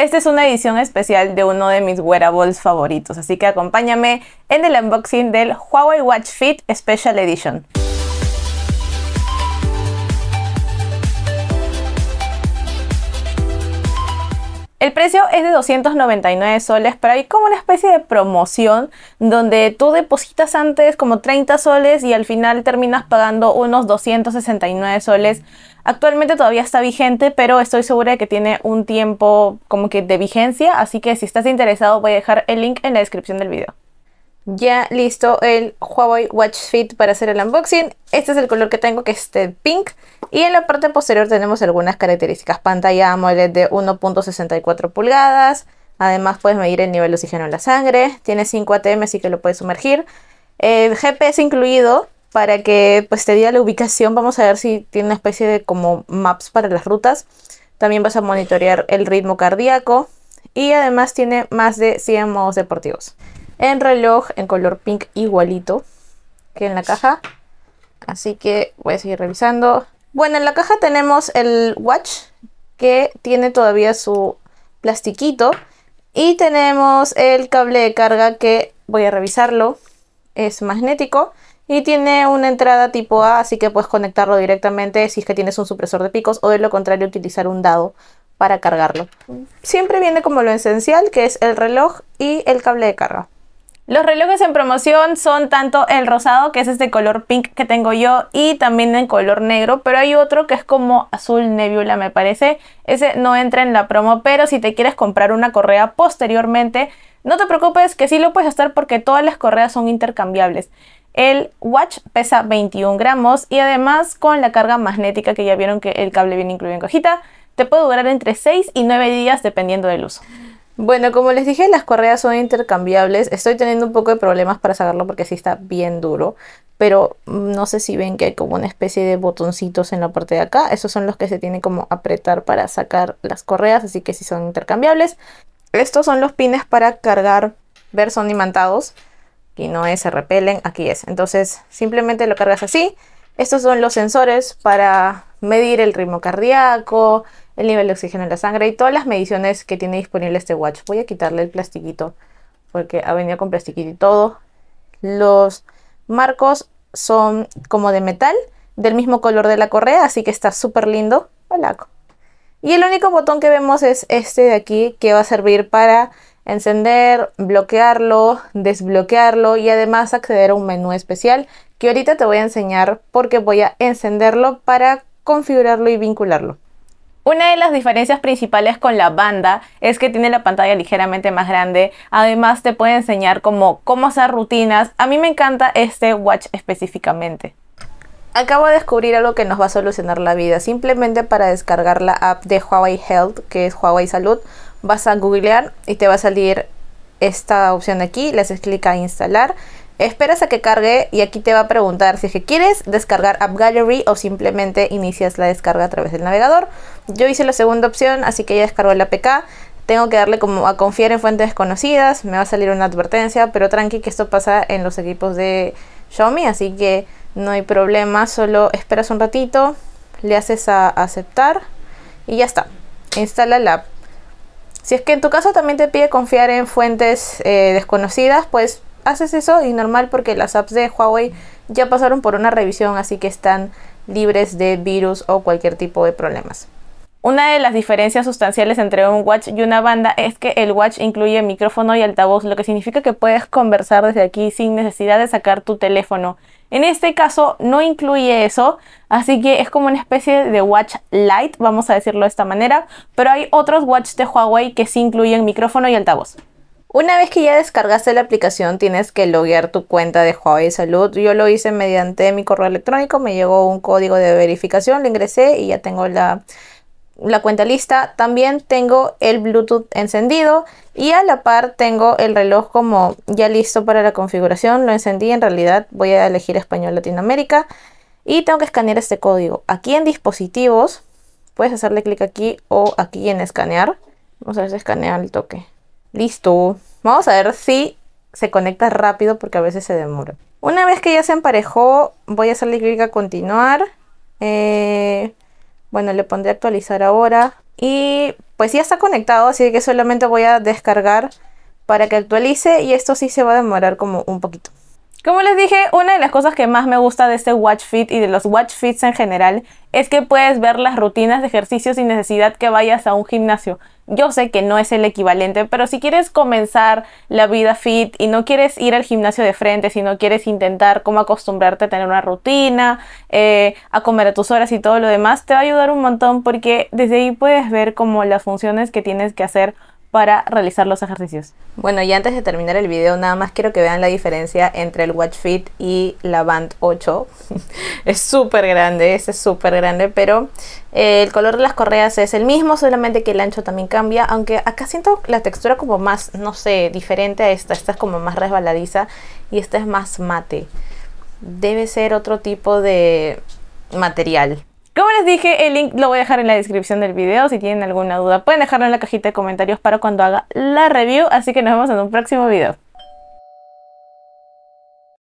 Esta es una edición especial de uno de mis wearables favoritos, así que acompáñame en el unboxing del Huawei Watch Fit Special Edition. El precio es de 299 soles, pero hay como una especie de promoción donde tú depositas antes como 30 soles y al final terminas pagando unos 269 soles. Actualmente todavía está vigente, pero estoy segura de que tiene un tiempo como que de vigencia, así que si estás interesado voy a dejar el link en la descripción del video ya listo el Huawei Watch Fit para hacer el unboxing. Este es el color que tengo, que es pink. Y en la parte posterior tenemos algunas características. Pantalla AMOLED de 1.64 pulgadas. Además puedes medir el nivel de oxígeno en la sangre. Tiene 5 ATM, así que lo puedes sumergir. GPS incluido para que pues, te diga la ubicación. Vamos a ver si tiene una especie de como maps para las rutas. También vas a monitorear el ritmo cardíaco. Y además tiene más de 100 modos deportivos en reloj en color pink igualito que en la caja. Así que voy a seguir revisando. Bueno, en la caja tenemos el watch que tiene todavía su plastiquito. Y tenemos el cable de carga que voy a revisarlo. Es magnético y tiene una entrada tipo A, así que puedes conectarlo directamente si es que tienes un supresor de picos o de lo contrario utilizar un dado para cargarlo. Siempre viene como lo esencial que es el reloj y el cable de carga. Los relojes en promoción son tanto el rosado, que es este color pink que tengo yo, y también en color negro, pero hay otro que es como azul nebula, me parece. Ese no entra en la promo, pero si te quieres comprar una correa posteriormente, no te preocupes que sí lo puedes hacer porque todas las correas son intercambiables. El watch pesa 21 gramos y además con la carga magnética que ya vieron que el cable viene incluido en cajita, te puede durar entre 6 y 9 días dependiendo del uso. Bueno, como les dije, las correas son intercambiables. Estoy teniendo un poco de problemas para sacarlo porque sí está bien duro. Pero no sé si ven que hay como una especie de botoncitos en la parte de acá. Esos son los que se tienen como apretar para sacar las correas, así que sí son intercambiables. Estos son los pines para cargar, ver, son imantados. y no se repelen, aquí es. Entonces simplemente lo cargas así. Estos son los sensores para medir el ritmo cardíaco, el nivel de oxígeno en la sangre y todas las mediciones que tiene disponible este watch. Voy a quitarle el plastiquito porque ha venido con plastiquito y todo. Los marcos son como de metal, del mismo color de la correa, así que está súper lindo. Hola. Y el único botón que vemos es este de aquí que va a servir para encender, bloquearlo, desbloquearlo y además acceder a un menú especial que ahorita te voy a enseñar porque voy a encenderlo para configurarlo y vincularlo. Una de las diferencias principales con la banda es que tiene la pantalla ligeramente más grande, además te puede enseñar cómo hacer rutinas, a mí me encanta este watch específicamente. Acabo de descubrir algo que nos va a solucionar la vida, simplemente para descargar la app de Huawei Health, que es Huawei Salud, vas a googlear y te va a salir esta opción de aquí, le haces clic a instalar Esperas a que cargue y aquí te va a preguntar si es que quieres descargar App Gallery o simplemente inicias la descarga a través del navegador. Yo hice la segunda opción, así que ya descargo la APK. Tengo que darle como a confiar en fuentes desconocidas, me va a salir una advertencia, pero tranqui que esto pasa en los equipos de Xiaomi, así que no hay problema, solo esperas un ratito, le haces a aceptar y ya está, instala la app. Si es que en tu caso también te pide confiar en fuentes eh, desconocidas, pues haces eso y normal porque las apps de Huawei ya pasaron por una revisión, así que están libres de virus o cualquier tipo de problemas. Una de las diferencias sustanciales entre un watch y una banda es que el watch incluye micrófono y altavoz, lo que significa que puedes conversar desde aquí sin necesidad de sacar tu teléfono. En este caso no incluye eso, así que es como una especie de watch light, vamos a decirlo de esta manera, pero hay otros watch de Huawei que sí incluyen micrófono y altavoz. Una vez que ya descargaste la aplicación, tienes que loguear tu cuenta de Huawei Salud. Yo lo hice mediante mi correo electrónico, me llegó un código de verificación, lo ingresé y ya tengo la, la cuenta lista. También tengo el Bluetooth encendido y a la par tengo el reloj como ya listo para la configuración. Lo encendí, en realidad voy a elegir español Latinoamérica y tengo que escanear este código. Aquí en dispositivos puedes hacerle clic aquí o aquí en escanear. Vamos a ver si escanea el toque. Listo. Vamos a ver si se conecta rápido porque a veces se demora. Una vez que ya se emparejó, voy a hacerle clic a continuar. Eh, bueno, le pondré actualizar ahora. Y pues ya está conectado, así que solamente voy a descargar para que actualice y esto sí se va a demorar como un poquito. Como les dije, una de las cosas que más me gusta de este watch fit y de los watch fits en general es que puedes ver las rutinas de ejercicio sin necesidad que vayas a un gimnasio. Yo sé que no es el equivalente, pero si quieres comenzar la vida fit y no quieres ir al gimnasio de frente, si no quieres intentar cómo acostumbrarte a tener una rutina, eh, a comer a tus horas y todo lo demás, te va a ayudar un montón porque desde ahí puedes ver como las funciones que tienes que hacer para realizar los ejercicios. Bueno, y antes de terminar el video, nada más quiero que vean la diferencia entre el Watch Fit y la Band 8. es súper grande, ese es súper grande, pero eh, el color de las correas es el mismo, solamente que el ancho también cambia, aunque acá siento la textura como más, no sé, diferente a esta. Esta es como más resbaladiza y esta es más mate. Debe ser otro tipo de material. Como les dije, el link lo voy a dejar en la descripción del video. Si tienen alguna duda, pueden dejarlo en la cajita de comentarios para cuando haga la review. Así que nos vemos en un próximo video.